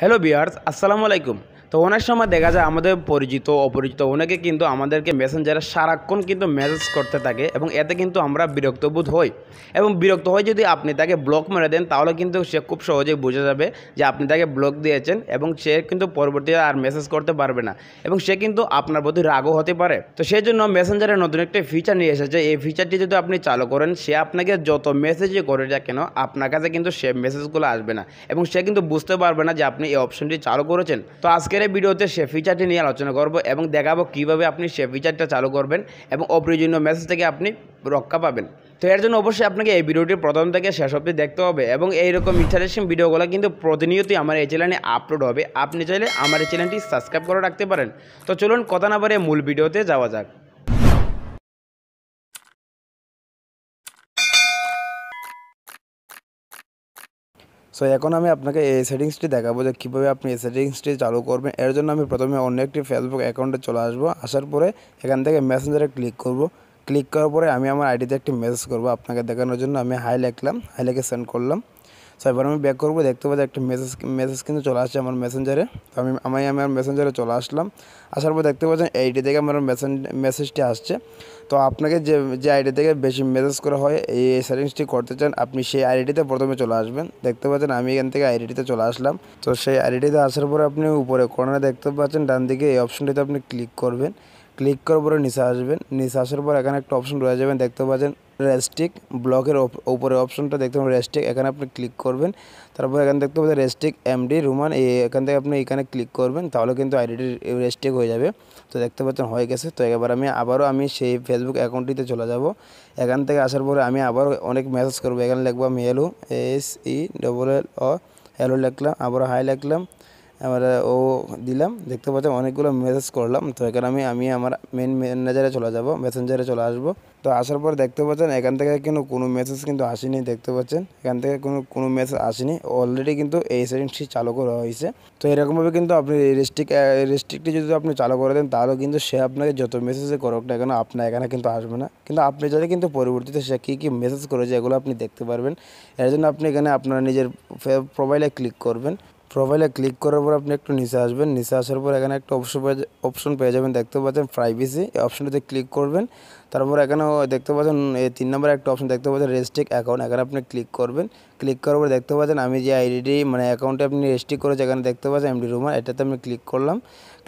hello বিয়ার্স আসসালামু আলাইকুম তো অনেক সময় দেখা যায় আমাদের পরিচিত অপরিচিত অনেকে কিন্তু আমাদেরকে মেসেঞ্জারে সারাক্ষণ কিন্তু মেসেজ করতে থাকে এবং এতে কিন্তু আমরা বিরক্ত বোধ হই এবং বিরক্ত হয়ে যদি আপনি তাকে ব্লক মেরে দেন তাহলে কিন্তু সে খুব সহজেই বোঝা যাবে যে আপনি তাকে ব্লক দিয়েছেন এবং সে কিন্তু পরবর্তীতে আর মেসেজ করতে পারবে না এবং সে কিন্তু আপনার প্রতি রাগও হতে পারে তো সেই জন্য মেসেঞ্জারে নতুন একটা ফিচার নিয়ে এসেছে এই ফিচারটি যদি আপনি চালু করেন সে আপনাকে যত মেসেজই করে যা কেন আপনার কাছে কিন্তু সে মেসেজগুলো আসবে না এবং সে কিন্তু বুঝতে পারবে না যে আপনি এই অপশনটি চালু করেছেন তো আজকে আজকের এই ভিডিওতে সে ফিচারটি নিয়ে আলোচনা করব এবং দেখাবো কিভাবে আপনি সে ফিচারটা চালু করবেন এবং অপ্রয়োজনীয় মেসেজ থেকে আপনি রক্ষা পাবেন তো এর জন্য অবশ্যই আপনাকে এই ভিডিওটি প্রথম থেকে শেষ অব্দি দেখতে হবে এবং এইরকম ইন্টারেস্টিং ভিডিওগুলো কিন্তু প্রতিনিয়তই আমার এই চ্যানেলে আপলোড হবে আপনি চাইলে আমার এই চ্যানেলটি সাবস্ক্রাইব করে রাখতে পারেন তো চলুন কথা না পারে মূল ভিডিওতে যাওয়া যাক সো এখন আমি আপনাকে এই সেটিংসটি দেখাবো যে কীভাবে আপনি এই সেটিংসটি চালু করবেন এর জন্য আমি প্রথমে অন্য একটি ফেসবুক অ্যাকাউন্টে চলে আসবো আসার পরে এখান থেকে মেসেঞ্জারে ক্লিক করব ক্লিক করার পরে আমি আমার আইডিতে একটি মেসেজ করব আপনাকে দেখানোর জন্য আমি হাই লিখলাম হাই লিখে সেন্ড করলাম সো এবার আমি ব্যাক করবো দেখতে পাচ্ছি একটা মেসেজ মেসেজ কিন্তু চলে আসছে আমার মেসেঞ্জারে তো আমি আমি আমার মেসেঞ্জারে চলে আসলাম আসার পর দেখতে পাচ্ছেন এইটি থেকে আমার মেসেঞ্জ মেসেজটি আসছে তো আপনাকে যে যে আইডি থেকে বেশি মেসেজ করা হয় এই সেটিংসটি করতে চান আপনি সেই আইডিটিতে প্রথমে চলে আসবেন দেখতে পাচ্ছেন আমি এখান থেকে আইডিটিতে চলে আসলাম তো সেই আইডিটিতে আসার পরে আপনি উপরে কর্নারে দেখতে পাচ্ছেন ডান দিকে এই অপশনটিতে আপনি ক্লিক করবেন ক্লিক করার পরে নিচে আসবেন নিচে আসার পর এখানে একটা অপশন রয়ে যাবেন দেখতে পাচ্ছেন রেস্টিক ব্লকের উপরে অপশনটা দেখতে পাবেন রেস্টিক এখানে আপনি ক্লিক করবেন তারপর এখানে দেখতে পাবেন রেস্টিক এমডি রুমান এখান থেকে আপনি এখানে ক্লিক করবেন তাহলে কিন্তু আইডিটি রেস্টিক হয়ে যাবে তো দেখতে পাচ্ছেন হয়ে গেছে তো এবার আমি আবারও আমি সেই ফেসবুক অ্যাকাউন্টটিতে চলে যাব এখান থেকে আসার পরে আমি আবার অনেক মেসেজ করবো এখানে লিখবো আমি hello S E double L O hello লিখলাম আবারও হাই লিখলাম আমরা ও দিলাম দেখতে পাচ্ছেন অনেকগুলো মেসেজ করলাম তো এখানে আমি আমি আমার মেন ম্যানেজারে চলে যাব মেসেঞ্জারে চলে আসব তো আসার পর দেখতে পাচ্ছেন এখান থেকে কিন্তু কোনো মেসেজ কিন্তু আসেনি দেখতে পাচ্ছেন এখান থেকে কোনো কোনো মেসেজ আসেনি অলরেডি কিন্তু এই সেটিংসটি চালু করা হয়েছে তো এরকমভাবে কিন্তু আপনি রেস্ট্রিক্ট রেস্ট্রিক্টটি যদি আপনি চালু করে দেন তাহলেও কিন্তু সে আপনাকে যত মেসেজে করুক না কেন আপনার এখানে কিন্তু আসবে না কিন্তু আপনি যদি কিন্তু পরিবর্তিত সে কী কী মেসেজ করেছে এগুলো আপনি দেখতে পারবেন এর জন্য আপনি এখানে আপনার নিজের প্রোফাইলে ক্লিক করবেন প্রোফাইলে ক্লিক করার পর আপনি একটু নিচে আসবেন নিচে আসার পর এখানে একটা অপশন পেয়ে অপশন পেয়ে যাবেন দেখতে পাচ্ছেন প্রাইভেসি এই অপশনটিতে ক্লিক করবেন তারপর এখানে দেখতে পাচ্ছেন এই তিন নম্বর একটা অপশন দেখতে পাচ্ছেন রেজিস্ট্রিক অ্যাকাউন্ট এখানে আপনি ক্লিক করবেন ক্লিক করার পর দেখতে পাচ্ছেন আমি যে আইডিটি মানে অ্যাকাউন্টে আপনি রেজিস্ট্রি করেছে এখানে দেখতে পাচ্ছেন এমডি রুমার এটাতে আমি ক্লিক করলাম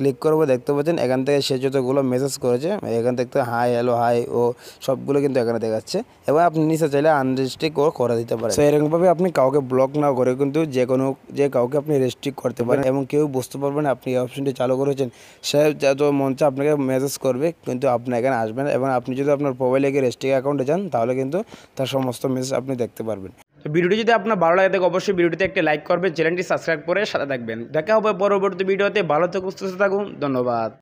ক্লিক করব দেখতে পাচ্ছেন এখান থেকে সে যতগুলো মেসেজ করেছে এখান থেকে হাই হ্যালো হাই ও সবগুলো কিন্তু এখানে দেখাচ্ছে এবং আপনি নিচে চাইলে আনরেস্ট্রিক করে দিতে পারেন তো এরকমভাবে আপনি কাউকে ব্লক না করে কিন্তু যে কোনো যে কাউকে আপনি রেস্ট্রিক করতে পারেন এবং কেউ বুঝতে পারবেন আপনি এই অপশনটি চালু করেছেন সে যত মঞ্চে আপনাকে মেসেজ করবে কিন্তু আপনি এখানে আসবেন এবং আপনি যদি আপনার মোবাইলে গিয়ে রেস্ট্রিক অ্যাকাউন্টে যান তাহলে কিন্তু তার সমস্ত মেসেজ আপনি দেখতে পারবেন তো ভিডিওটি যদি আপনার ভালো লাগে থাকে অবশ্যই ভিডিওটিতে একটি লাইক করবেন চ্যানেলটি সাবস্ক্রাইব করে সাথে থাকবেন দেখা হবে পরবর্তী ভিডিওতে ভালো থাকুন সুস্থ থাকুন ধন্যবাদ